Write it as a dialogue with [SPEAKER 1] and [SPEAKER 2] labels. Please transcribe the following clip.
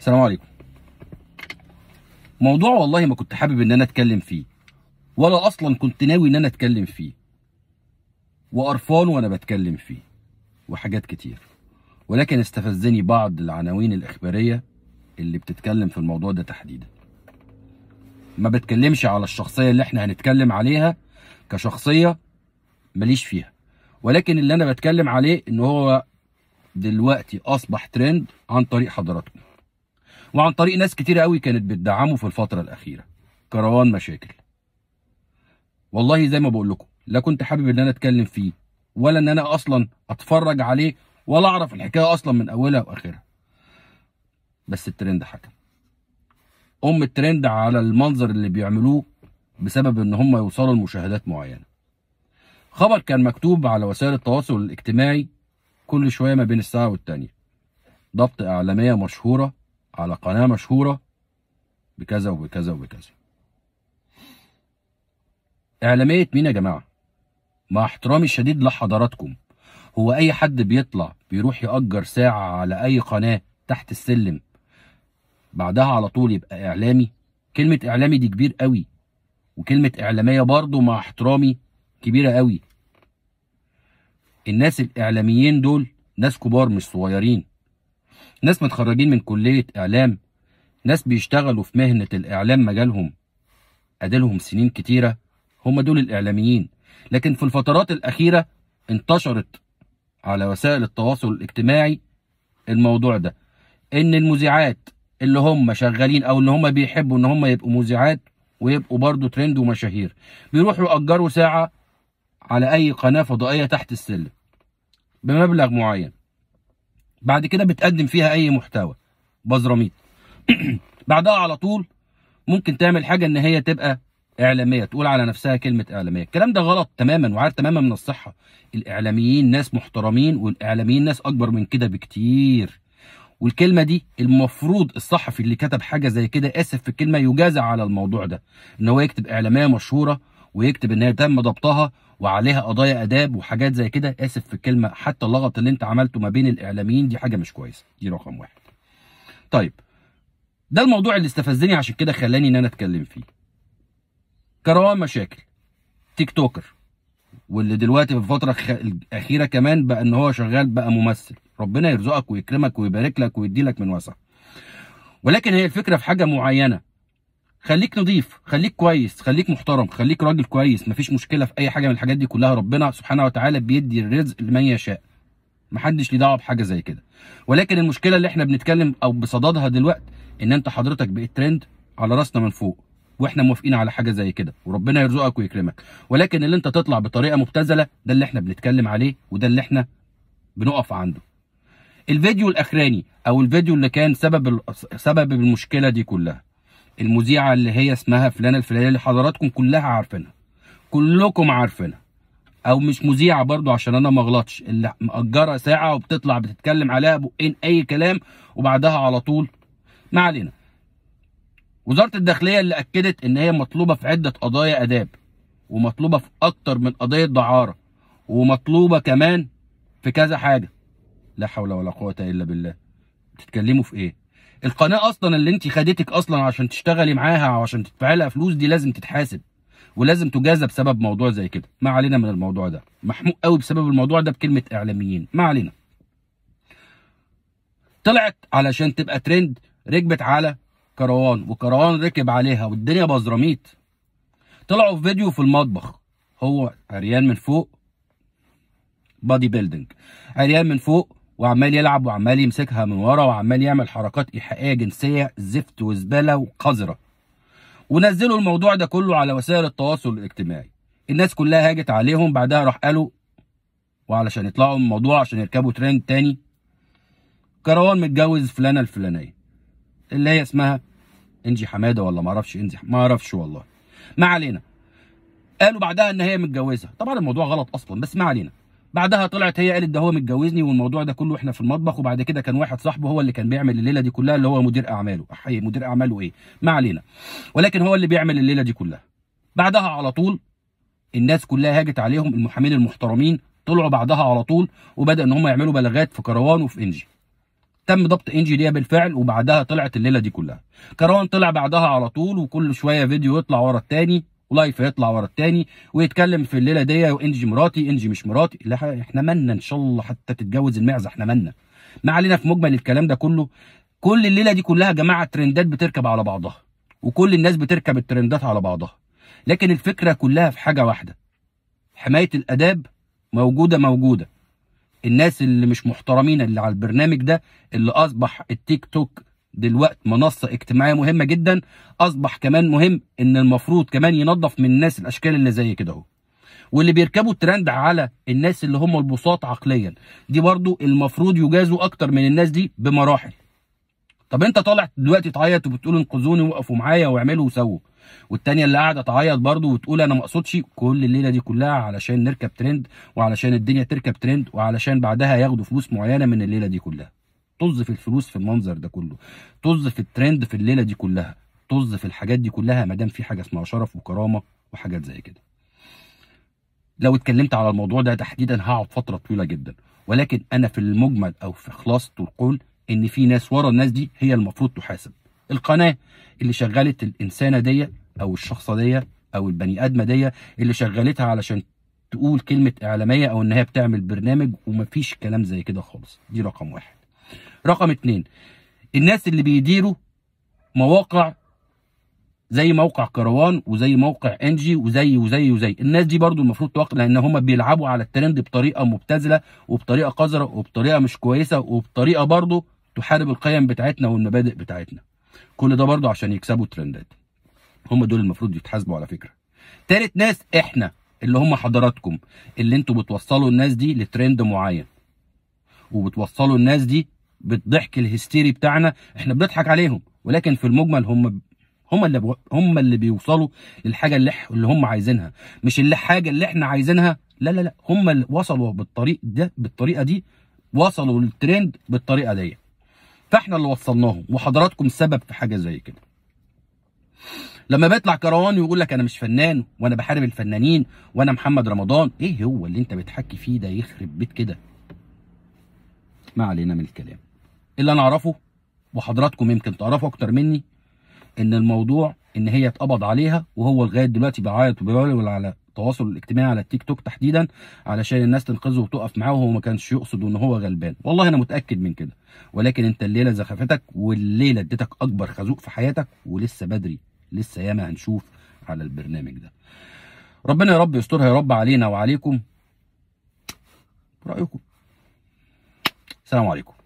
[SPEAKER 1] السلام عليكم موضوع والله ما كنت حابب ان انا اتكلم فيه ولا اصلا كنت ناوي ان انا اتكلم فيه وقرفان وانا بتكلم فيه وحاجات كتير ولكن استفزني بعض العناوين الاخباريه اللي بتتكلم في الموضوع ده تحديدا ما بتكلمش على الشخصيه اللي احنا هنتكلم عليها كشخصيه ماليش فيها ولكن اللي انا بتكلم عليه ان هو دلوقتي اصبح ترند عن طريق حضراتكم وعن طريق ناس كتير قوي كانت بتدعمه في الفتره الاخيره كروان مشاكل والله زي ما بقول لكم لا كنت حابب ان انا اتكلم فيه ولا ان انا اصلا اتفرج عليه ولا اعرف الحكايه اصلا من اولها واخرها بس الترند حكم ام الترند على المنظر اللي بيعملوه بسبب ان هم يوصلوا لمشاهدات معينه خبر كان مكتوب على وسائل التواصل الاجتماعي كل شويه ما بين الساعه والتانيه ضبط اعلاميه مشهوره على قناه مشهوره بكذا وبكذا وبكذا اعلاميه مين يا جماعه مع احترامي الشديد لحضراتكم هو اي حد بيطلع بيروح يأجر ساعه على اي قناه تحت السلم بعدها على طول يبقى اعلامي كلمه اعلامي دي كبير قوي وكلمه اعلاميه برضو مع احترامي كبيره قوي الناس الاعلاميين دول ناس كبار مش صغيرين ناس متخرجين من كليه اعلام ناس بيشتغلوا في مهنه الاعلام مجالهم أدلهم سنين كتيره هم دول الاعلاميين لكن في الفترات الاخيره انتشرت على وسائل التواصل الاجتماعي الموضوع ده ان المذيعات اللي هم شغالين او اللي هم بيحبوا ان هم يبقوا مذيعات ويبقوا برضه ترند ومشاهير بيروحوا يأجروا ساعة على أي قناة فضائية تحت السلم بمبلغ معين بعد كده بتقدم فيها اي محتوى بزراميط بعدها على طول ممكن تعمل حاجه ان هي تبقى اعلاميه تقول على نفسها كلمه اعلاميه الكلام ده غلط تماما وعار تماما من الصحه الاعلاميين ناس محترمين والاعلاميين ناس اكبر من كده بكتير والكلمه دي المفروض الصحفي اللي كتب حاجه زي كده اسف في الكلمه يجازى على الموضوع ده ان هو يكتب اعلاميه مشهوره ويكتب ان هي تم ضبطها وعليها قضايا اداب وحاجات زي كده اسف في الكلمه حتى اللغط اللي انت عملته ما بين الاعلاميين دي حاجه مش كويسه دي رقم واحد طيب ده الموضوع اللي استفزني عشان كده خلاني ان انا اتكلم فيه كروان مشاكل تيك توكر واللي دلوقتي في الفتره الاخيره كمان بقى ان هو شغال بقى ممثل ربنا يرزقك ويكرمك ويبارك لك ويدي لك من وسع ولكن هي الفكره في حاجه معينه خليك نظيف خليك كويس خليك محترم خليك راجل كويس مفيش مشكله في اي حاجه من الحاجات دي كلها ربنا سبحانه وتعالى بيدي الرزق لمن يشاء محدش ليه دعوه بحاجه زي كده ولكن المشكله اللي احنا بنتكلم او بصددها دلوقتي ان انت حضرتك بقيت ترند على راسنا من فوق واحنا موافقين على حاجه زي كده وربنا يرزقك ويكرمك ولكن اللي انت تطلع بطريقه مبتذله ده اللي احنا بنتكلم عليه وده اللي احنا بنقف عنده الفيديو الاخراني او الفيديو اللي كان سبب سبب المشكله دي كلها المذيعه اللي هي اسمها فلانه الفلانيه اللي حضراتكم كلها عارفينها كلكم عارفينها او مش مذيعه برضو عشان انا ما اغلطش اللي مأجره ساعه وبتطلع بتتكلم عليها بقين اي كلام وبعدها على طول ما علينا وزاره الداخليه اللي اكدت ان هي مطلوبه في عده قضايا اداب ومطلوبه في اكتر من قضيه دعاره ومطلوبه كمان في كذا حاجه لا حول ولا قوه الا بالله بتتكلموا في ايه القناه اصلا اللي انت خدتك اصلا عشان تشتغلي معاها عشان تدفعي لها فلوس دي لازم تتحاسب ولازم تجازى بسبب موضوع زي كده ما علينا من الموضوع ده محموق قوي بسبب الموضوع ده بكلمه اعلاميين ما علينا طلعت علشان تبقى ترند ركبت على كروان وكروان ركب عليها والدنيا بزرميت طلعوا في فيديو في المطبخ هو عريان من فوق بادي بيلدينج عريان من فوق وعمال يلعب وعمال يمسكها من ورا وعمال يعمل حركات ايحائيه جنسيه زفت وزباله وقذره ونزلوا الموضوع ده كله على وسائل التواصل الاجتماعي الناس كلها هاجت عليهم بعدها راح قالوا وعلشان يطلعوا من الموضوع عشان يركبوا ترند تاني كروان متجوز فلانه الفلانيه اللي هي اسمها انجي حماده ولا ما اعرفش انجي ما اعرفش والله ما علينا قالوا بعدها ان هي متجوزه طبعا الموضوع غلط اصلا بس ما علينا بعدها طلعت هي قالت ده هو متجوزني والموضوع ده كله احنا في المطبخ وبعد كده كان واحد صاحبه هو اللي كان بيعمل الليله دي كلها اللي هو مدير اعماله احيي إيه، مدير اعماله ايه ما علينا ولكن هو اللي بيعمل الليله دي كلها بعدها على طول الناس كلها هاجت عليهم المحامين المحترمين طلعوا بعدها على طول وبدا ان هم يعملوا بلاغات في كروان وفي انجي تم ضبط انجي دي بالفعل وبعدها طلعت الليله دي كلها كروان طلع بعدها على طول وكل شويه فيديو يطلع ورا التاني ولايف هيطلع ورا التاني ويتكلم في الليله دي وانجي مراتي انجي مش مراتي لا احنا مالنا ان شاء الله حتى تتجوز المعزه احنا مالنا ما علينا في مجمل الكلام ده كله كل الليله دي كلها يا جماعه ترندات بتركب على بعضها وكل الناس بتركب الترندات على بعضها لكن الفكره كلها في حاجه واحده حمايه الاداب موجوده موجوده الناس اللي مش محترمين اللي على البرنامج ده اللي اصبح التيك توك دلوقتي منصه اجتماعيه مهمه جدا اصبح كمان مهم ان المفروض كمان ينظف من الناس الاشكال اللي زي كده اهو واللي بيركبوا الترند على الناس اللي هم البساط عقليا دي برضو المفروض يجازوا اكتر من الناس دي بمراحل طب انت طالع دلوقتي تعيط وبتقول انقذوني وقفوا معايا واعملوا وسووا والتانية اللي قاعده تعيط برضه وتقول انا ما اقصدش كل الليله دي كلها علشان نركب ترند وعلشان الدنيا تركب ترند وعلشان بعدها ياخدوا فلوس معينه من الليله دي كلها طز في الفلوس في المنظر ده كله طز في الترند في الليله دي كلها طز في الحاجات دي كلها ما دام في حاجه اسمها شرف وكرامه وحاجات زي كده لو اتكلمت على الموضوع ده تحديدا هقعد فتره طويله جدا ولكن انا في المجمل او في خلاصه القول ان في ناس ورا الناس دي هي المفروض تحاسب القناه اللي شغلت الانسانه دي او الشخصه دي او البني ادمه دي اللي شغلتها علشان تقول كلمه اعلاميه او ان هي بتعمل برنامج ومفيش كلام زي كده خالص دي رقم واحد رقم اتنين الناس اللي بيديروا مواقع زي موقع كروان وزي موقع انجي وزي وزي وزي الناس دي برضو المفروض توقف لان هم بيلعبوا على الترند بطريقه مبتذله وبطريقه قذره وبطريقه مش كويسه وبطريقه برضو تحارب القيم بتاعتنا والمبادئ بتاعتنا كل ده برضو عشان يكسبوا ترندات هم دول المفروض يتحاسبوا على فكره تالت ناس احنا اللي هم حضراتكم اللي انتوا بتوصلوا الناس دي لترند معين وبتوصلوا الناس دي بالضحك الهستيري بتاعنا احنا بنضحك عليهم ولكن في المجمل هم هم اللي بو... هم اللي بيوصلوا للحاجه اللي, ح... اللي هم عايزينها مش الحاجه اللي احنا عايزينها لا لا لا هم اللي وصلوا بالطريق ده بالطريقه دي وصلوا للترند بالطريقه دي فاحنا اللي وصلناهم وحضراتكم سبب في حاجه زي كده لما بيطلع كروان ويقول لك انا مش فنان وانا بحارب الفنانين وانا محمد رمضان ايه هو اللي انت بتحكي فيه ده يخرب بيت كده ما علينا من الكلام اللي انا اعرفه وحضراتكم يمكن تعرفوا اكتر مني ان الموضوع ان هي اتقبض عليها وهو لغايه دلوقتي بيعيط وبيولول على التواصل الاجتماعي على التيك توك تحديدا علشان الناس تنقذه وتقف معاه وهو ما كانش يقصد ان هو غلبان والله انا متاكد من كده ولكن انت الليله زخفتك والليله اديتك اكبر خازوق في حياتك ولسه بدري لسه ياما هنشوف على البرنامج ده ربنا يا رب يسترها يا رب علينا وعليكم رايكم السلام عليكم